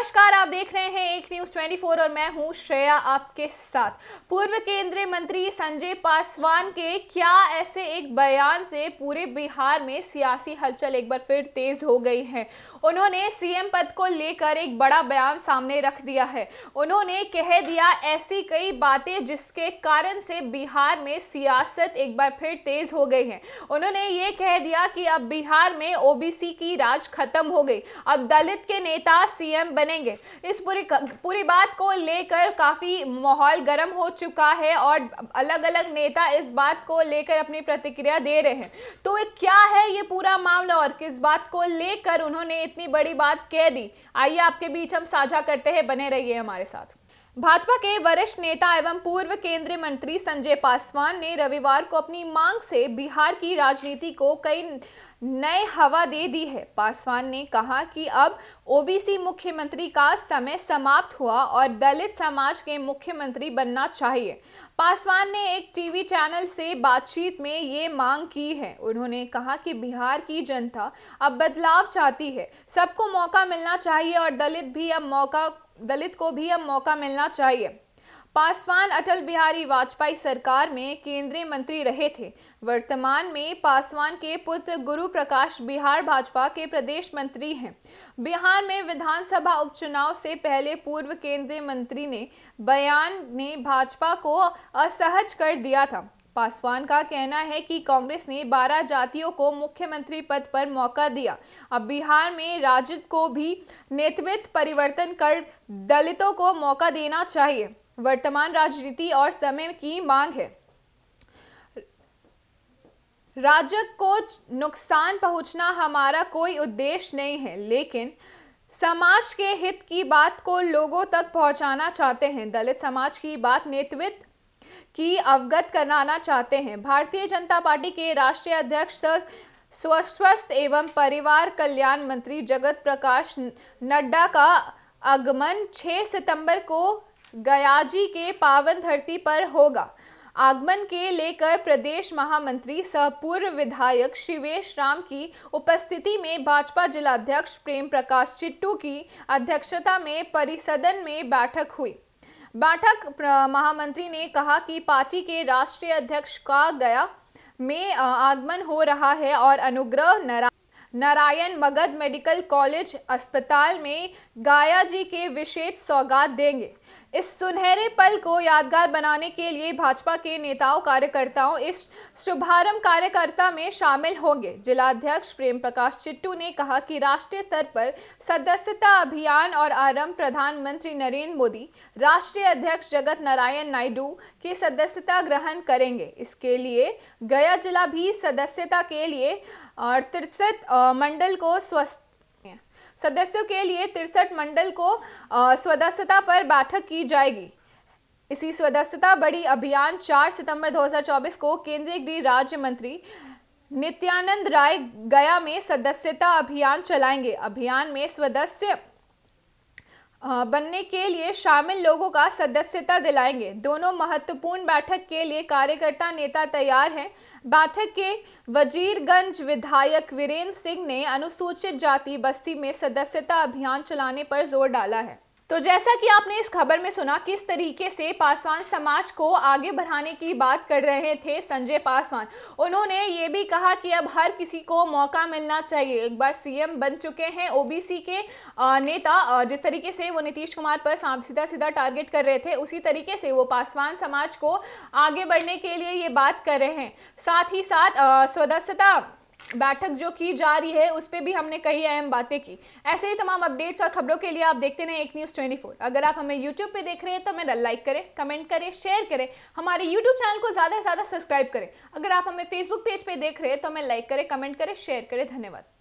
नमस्कार आप देख रहे हैं एक न्यूज 24 और मैं हूं श्रेया आपके साथ पूर्व केंद्रीय मंत्री संजय पासवान के क्या ऐसे एक बयान से पूरे बिहार में सियासी हलचल एक बार फिर तेज हो गई है उन्होंने सीएम पद को लेकर एक बड़ा बयान सामने रख दिया है उन्होंने कह दिया ऐसी कई बातें जिसके कारण से बिहार में सियासत एक बार फिर तेज हो गई है उन्होंने ये कह दिया कि अब बिहार में ओबीसी की राज खत्म हो गई अब दलित के नेता सीएम बने बनेंगे इस पूरी पूरी बात को लेकर काफ़ी माहौल गर्म हो चुका है और अलग अलग नेता इस बात को लेकर अपनी प्रतिक्रिया दे रहे हैं तो क्या है ये पूरा मामला और किस बात को लेकर उन्होंने इतनी बड़ी बात कह दी आइए आपके बीच हम साझा करते हैं बने रहिए हमारे साथ भाजपा के वरिष्ठ नेता एवं पूर्व केंद्रीय मंत्री संजय पासवान ने रविवार को अपनी मांग से बिहार की राजनीति को कई नए हवा दे दी है पासवान ने कहा कि अब ओबीसी मुख्यमंत्री का समय समाप्त हुआ और दलित समाज के मुख्यमंत्री बनना चाहिए पासवान ने एक टीवी चैनल से बातचीत में ये मांग की है उन्होंने कहा कि बिहार की जनता अब बदलाव चाहती है सबको मौका मिलना चाहिए और दलित भी अब मौका दलित को भी अब मौका मिलना चाहिए पासवान अटल बिहारी वाजपेयी सरकार में केंद्रीय मंत्री रहे थे वर्तमान में पासवान के पुत्र गुरु प्रकाश बिहार भाजपा के प्रदेश मंत्री हैं बिहार में विधानसभा उपचुनाव से पहले पूर्व केंद्रीय मंत्री ने बयान में भाजपा को असहज कर दिया था पासवान का कहना है कि कांग्रेस ने 12 जातियों को मुख्यमंत्री पद पर मौका दिया अब बिहार में राजद को भी नेतृत्व परिवर्तन कर दलितों को मौका देना चाहिए वर्तमान राजनीति और समय की मांग है राज्य को नुकसान पहुंचना हमारा कोई उद्देश्य नहीं है लेकिन समाज के हित की बात को लोगों तक पहुंचाना चाहते हैं दलित समाज की बात नेतृत्व की अवगत कराना चाहते हैं भारतीय जनता पार्टी के राष्ट्रीय अध्यक्ष स्वस्थ एवं परिवार कल्याण मंत्री जगत प्रकाश नड्डा का आगमन 6 सितंबर को गयाजी के पावन धरती पर होगा आगमन के लेकर प्रदेश महामंत्री सह पूर्व विधायक शिवेश राम की उपस्थिति में भाजपा जिलाध्यक्ष प्रेम प्रकाश चिट्टू की अध्यक्षता में परिसदन में बैठक हुई बैठक महामंत्री ने कहा कि पार्टी के राष्ट्रीय अध्यक्ष का गया में आगमन हो रहा है और अनुग्रह नारायण नारायण मगध मेडिकल कॉलेज अस्पताल में गाया जी के विशेष सौगात देंगे इस सुनहरे पल को यादगार बनाने के लिए भाजपा के नेताओं कार्यकर्ताओं इस शुभारंभ कार्यकर्ता में शामिल होंगे जिलाध्यक्ष प्रेम प्रकाश चिट्टू ने कहा कि राष्ट्रीय स्तर पर सदस्यता अभियान और आरंभ प्रधानमंत्री नरेंद्र मोदी राष्ट्रीय अध्यक्ष जगत नारायण नायडू की सदस्यता ग्रहण करेंगे इसके लिए गया जिला भी सदस्यता के लिए और तिरसठ मंडल को स्वस्थ सदस्यों के लिए तिरसठ मंडल को सदस्यता पर बैठक की जाएगी इसी सदस्यता बड़ी अभियान 4 सितंबर 2024 को केंद्रीय गृह राज्य मंत्री नित्यानंद राय गया में सदस्यता अभियान चलाएंगे अभियान में सदस्य बनने के लिए शामिल लोगों का सदस्यता दिलाएंगे दोनों महत्वपूर्ण बैठक के लिए कार्यकर्ता नेता तैयार हैं बैठक के वजीरगंज विधायक वीरेंद्र सिंह ने अनुसूचित जाति बस्ती में सदस्यता अभियान चलाने पर जोर डाला है तो जैसा कि आपने इस खबर में सुना किस तरीके से पासवान समाज को आगे बढ़ाने की बात कर रहे थे संजय पासवान उन्होंने ये भी कहा कि अब हर किसी को मौका मिलना चाहिए एक बार सीएम बन चुके हैं ओबीसी के नेता जिस तरीके से वो नीतीश कुमार पर सीधा सीधा टारगेट कर रहे थे उसी तरीके से वो पासवान समाज को आगे बढ़ने के लिए ये बात कर रहे हैं साथ ही साथ सदस्यता बैठक जो की जा रही है उस पर भी हमने कई अहम बातें की ऐसे ही तमाम अपडेट्स और खबरों के लिए आप देखते रहें एक न्यूज़ 24 अगर आप हमें यूट्यूब पे देख रहे हैं तो हमें लाइक करें कमेंट करें शेयर करें हमारे यूट्यूब चैनल को ज़्यादा से ज़्यादा सब्सक्राइब करें अगर आप हमें फेसबुक पेज पर देख रहे हैं तो हमें लाइक करें कमेंट करें शेयर करें धन्यवाद